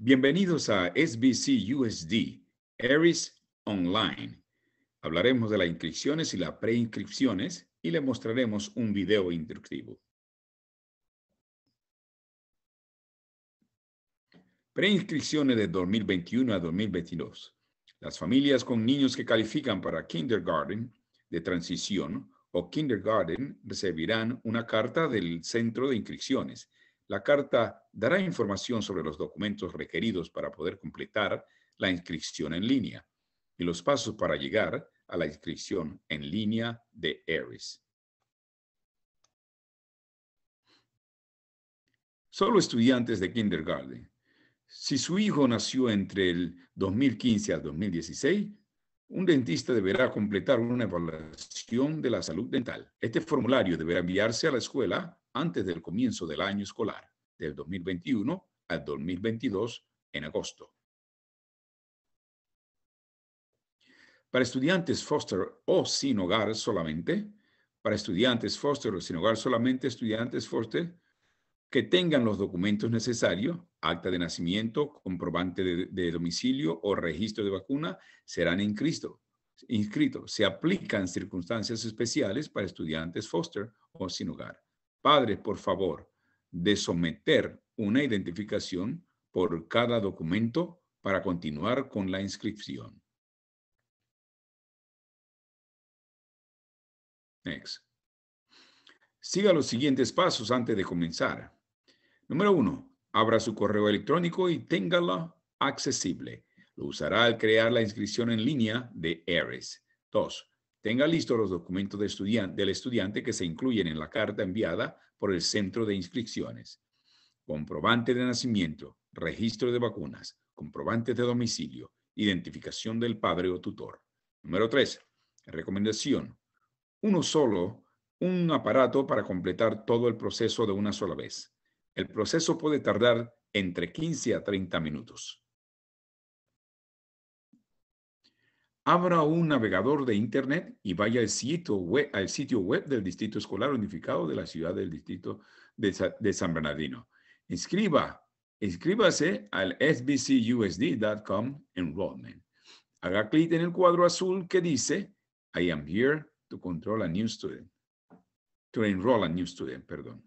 Bienvenidos a SBCUSD, USD, Online. Hablaremos de las inscripciones y las preinscripciones y le mostraremos un video instructivo. Preinscripciones de 2021 a 2022. Las familias con niños que califican para kindergarten de transición o kindergarten recibirán una carta del centro de inscripciones la carta dará información sobre los documentos requeridos para poder completar la inscripción en línea y los pasos para llegar a la inscripción en línea de ERIS. Solo estudiantes de kindergarten. Si su hijo nació entre el 2015 al 2016, un dentista deberá completar una evaluación de la salud dental. Este formulario deberá enviarse a la escuela antes del comienzo del año escolar del 2021 al 2022 en agosto. Para estudiantes foster o sin hogar solamente, para estudiantes foster o sin hogar solamente, estudiantes foster que tengan los documentos necesarios, acta de nacimiento, comprobante de, domicilio o registro de vacuna, serán inscritos. Inscrito. Se aplican circunstancias especiales para estudiantes foster o sin hogar. Padres, por favor, de someter una identificación por cada documento para continuar con la inscripción. Next. Siga los siguientes pasos antes de comenzar. Número uno, abra su correo electrónico y téngalo accesible. Lo usará al crear la inscripción en línea de ARES. dos. Tenga listos los documentos del estudiante que se incluyen en la carta enviada por el centro de inscripciones. Comprobante de nacimiento, registro de vacunas, comprobante de domicilio, identificación del padre o tutor. Número 3. Recomendación. Uno solo, un aparato para completar todo el proceso de una sola vez. El proceso puede tardar entre 15 a 30 minutos. abra un navegador de Internet y vaya al sitio web, del Distrito Escolar Unificado de la ciudad del Distrito de, San Bernardino. Inscriba, inscríbase al sbcusd.com enrollment. Haga clic en el cuadro azul que dice I am here to control a new student. To enroll a new student, perdón.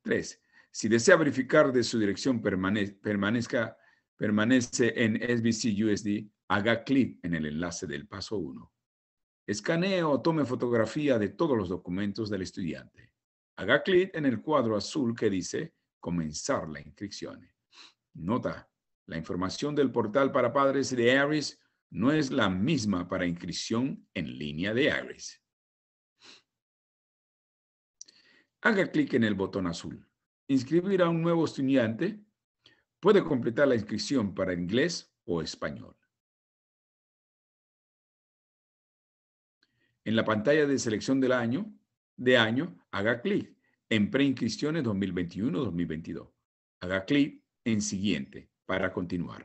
Tres, si desea verificar de su dirección, permanezca, permanece en sbcusd haga clic en el enlace del paso 1. Escanee o tome fotografía de todos los documentos del estudiante. Haga clic en el cuadro azul que dice Comenzar la inscripción. Nota, la información del portal para padres de ARIES no es la misma para inscripción en línea de ARIES. Haga clic en el botón azul. Inscribir a un nuevo estudiante. Puede completar la inscripción para inglés o español. en la pantalla de selección del año, de año, haga clic en Preinscripciones 2021-2022. Haga clic en Siguiente para continuar.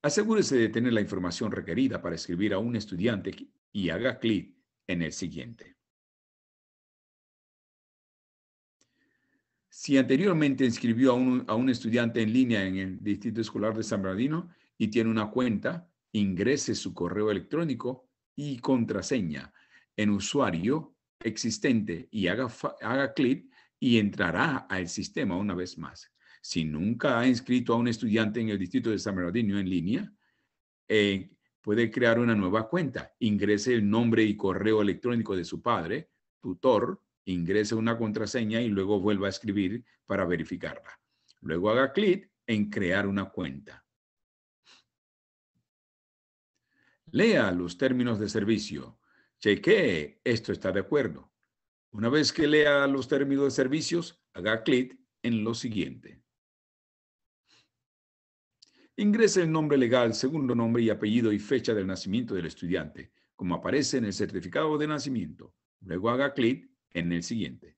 Asegúrese de tener la información requerida para escribir a un estudiante y haga clic en el siguiente. Si anteriormente inscribió a un, a un, estudiante en línea en el Distrito Escolar de San Bernardino y tiene una cuenta ingrese su correo electrónico y contraseña en usuario existente y haga, clic y entrará al sistema una vez más. Si nunca ha inscrito a un estudiante en el distrito de San Bernardino en línea, eh, puede crear una nueva cuenta. Ingrese el nombre y correo electrónico de su padre, tutor, ingrese una contraseña y luego vuelva a escribir para verificarla. Luego haga clic en crear una cuenta. Lea los términos de servicio. Chequee, esto está de acuerdo. Una vez que lea los términos de servicios, haga clic en lo siguiente. Ingrese el nombre legal, segundo nombre y apellido y fecha del nacimiento del estudiante, como aparece en el certificado de nacimiento. Luego haga clic en el siguiente.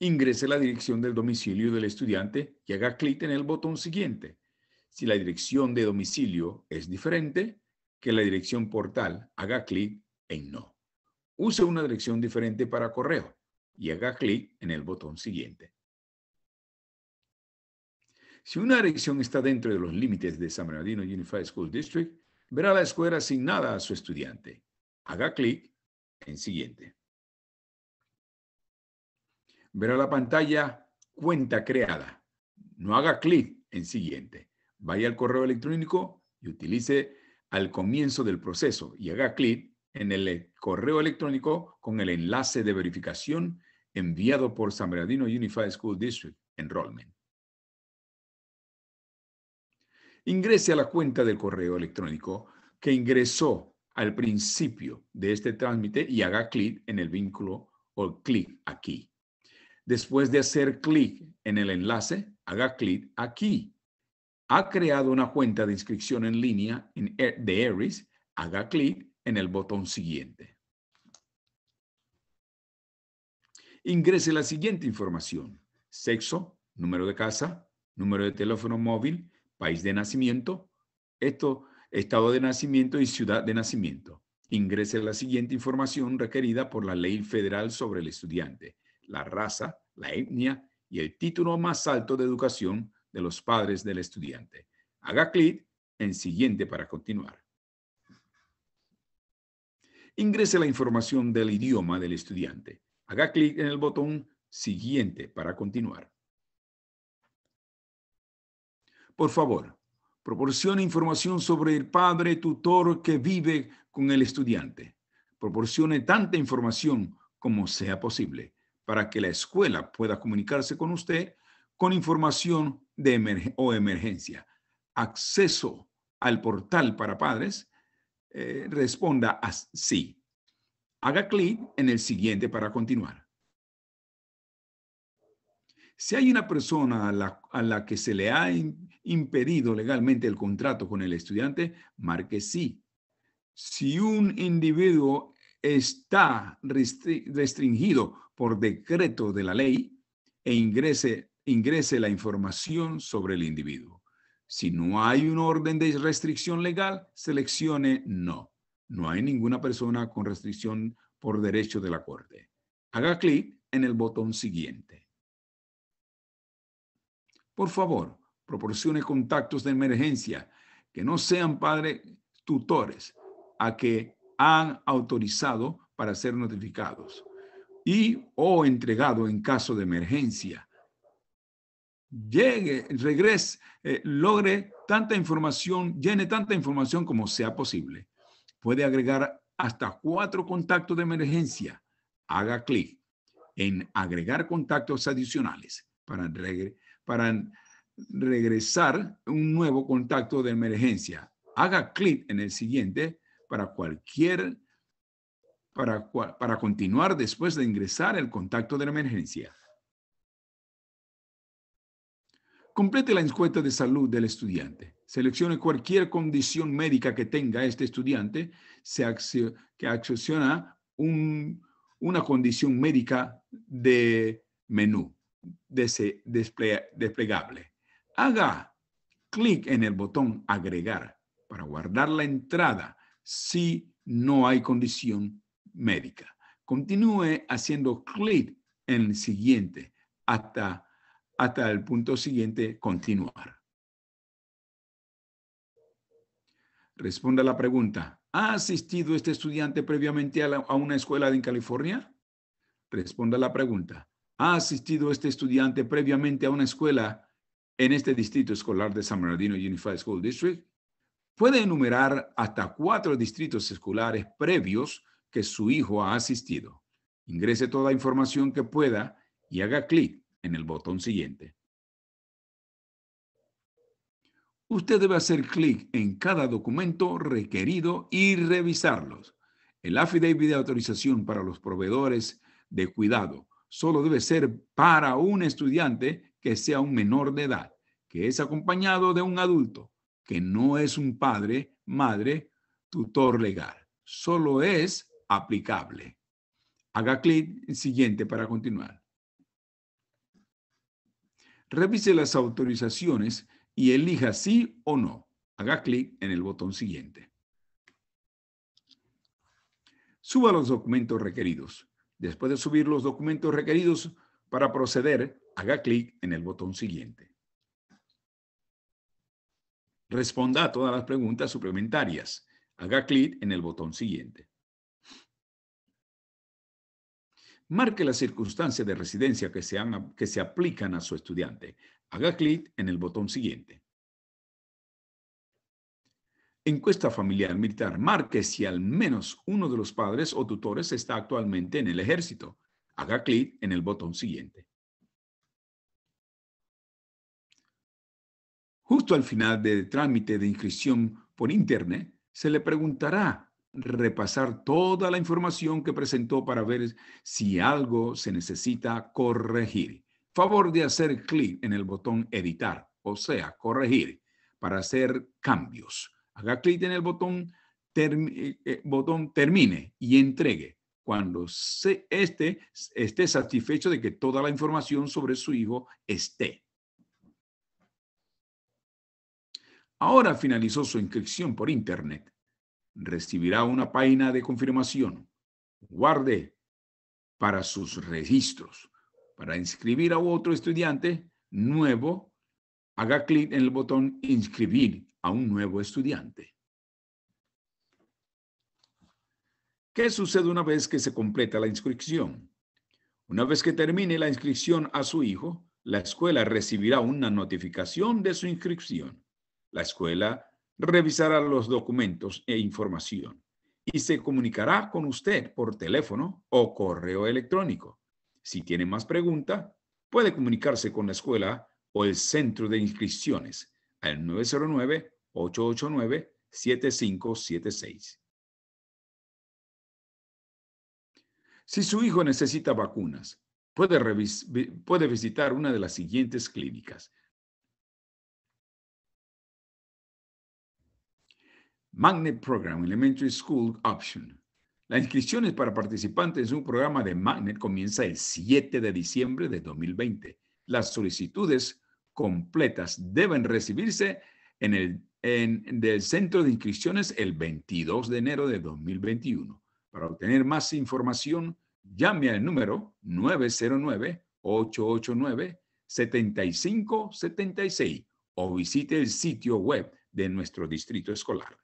Ingrese la dirección del domicilio del estudiante y haga clic en el botón siguiente si la dirección de domicilio es diferente que la dirección portal, haga clic en No. Use una dirección diferente para correo y haga clic en el botón siguiente. Si una dirección está dentro de los límites de San Bernardino Unified School District, verá la escuela asignada a su estudiante. Haga clic en Siguiente. Verá la pantalla Cuenta creada. No haga clic en Siguiente vaya al correo electrónico y utilice al comienzo del proceso y haga clic en el eh, correo electrónico con el enlace de verificación enviado por San Bernardino Unified School District Enrollment. Ingrese a la cuenta del correo electrónico que ingresó al principio de este trámite y haga clic en el vínculo o clic aquí. Después de hacer clic en el enlace, haga clic aquí ha creado una cuenta de inscripción en línea en, de ERIS, haga clic en el botón siguiente. Ingrese la siguiente información. Sexo, número de casa, número de teléfono móvil, país de nacimiento, estado de nacimiento y ciudad de nacimiento. Ingrese la siguiente información requerida por la ley federal sobre el estudiante, la raza, la etnia y el título más alto de educación de los padres del estudiante. Haga clic en Siguiente para continuar. Ingrese la información del idioma del estudiante. Haga clic en el botón Siguiente para continuar. Por favor, proporcione información sobre el padre tutor que vive con el estudiante. Proporcione tanta información como sea posible para que la escuela pueda comunicarse con usted con información de o emergencia, acceso al portal para padres, eh, responda responda sí. Haga clic en el siguiente para continuar. Si hay una persona a la, que se le ha impedido legalmente el contrato con el estudiante, marque sí. Si un individuo está restringido por decreto de la ley e ingrese ingrese la información sobre el individuo. Si no hay un orden de restricción legal, seleccione no. No hay ninguna persona con restricción por derecho de la Corte. Haga clic en el botón siguiente. Por favor, proporcione contactos de emergencia que no sean padres tutores a que han autorizado para ser notificados y o entregado en caso de emergencia llegue, regrese, eh, logre tanta información, llene tanta información como sea posible. Puede agregar hasta cuatro contactos de emergencia. Haga clic en agregar contactos adicionales para, para regresar un nuevo contacto de emergencia. Haga clic en el siguiente para cualquier, para, para continuar después de ingresar el contacto de emergencia. Complete la encuesta de salud del estudiante. Seleccione cualquier condición médica que tenga este estudiante que acciona un, una condición médica de menú desplegable. Haga clic en el botón agregar para guardar la entrada si no hay condición médica. Continúe haciendo clic en el siguiente hasta hasta el punto siguiente, continuar. Responda la pregunta. ¿Ha asistido este estudiante previamente a, una escuela en California? Responda la pregunta. ¿Ha asistido este estudiante previamente a una escuela en este distrito escolar de San Bernardino Unified School District? Puede enumerar hasta cuatro distritos escolares previos que su hijo ha asistido. Ingrese toda la información que pueda y haga clic en el botón siguiente. Usted debe hacer clic en cada documento requerido y revisarlos. El affidavit de autorización para los proveedores de cuidado solo debe ser para un estudiante que sea un menor de edad, que es acompañado de un adulto, que no es un padre, madre, tutor legal. Solo es aplicable. Haga clic en siguiente para continuar. Revise las autorizaciones y elija sí o no. Haga clic en el botón siguiente. Suba los documentos requeridos. Después de subir los documentos requeridos para proceder, haga clic en el botón siguiente. Responda a todas las preguntas suplementarias. Haga clic en el botón siguiente. Marque las circunstancias de residencia que se, aplican a su estudiante. Haga clic en el botón siguiente. Encuesta familiar militar. Marque si al menos uno de los padres o tutores está actualmente en el ejército. Haga clic en el botón siguiente. Justo al final del trámite de inscripción por Internet, se le preguntará repasar toda la información que presentó para ver si algo se necesita corregir. Favor de hacer clic en el botón editar, o sea, corregir, para hacer cambios. Haga clic en el botón, eh, eh, botón termine y entregue cuando este esté satisfecho de que toda la información sobre su hijo esté. Ahora finalizó su inscripción por Internet recibirá una página de confirmación. Guarde para sus registros. Para inscribir a otro estudiante nuevo, haga clic en el botón inscribir a un nuevo estudiante. ¿Qué sucede una vez que se completa la inscripción? Una vez que termine la inscripción a su hijo, la escuela recibirá una notificación de su inscripción. La escuela revisará los documentos e información y se comunicará con usted por teléfono o correo electrónico. Si tiene más preguntas, puede comunicarse con la escuela o el centro de inscripciones al 909-889-7576. Si su hijo necesita vacunas, puede, puede visitar una de las siguientes clínicas. Magnet Program Elementary School Option. Las inscripciones para participantes en un programa de Magnet comienza el 7 de diciembre de 2020. Las solicitudes completas deben recibirse en el del Centro de Inscripciones el 22 de enero de 2021. Para obtener más información, llame al número 909-889-7576 o visite el sitio web de nuestro distrito escolar.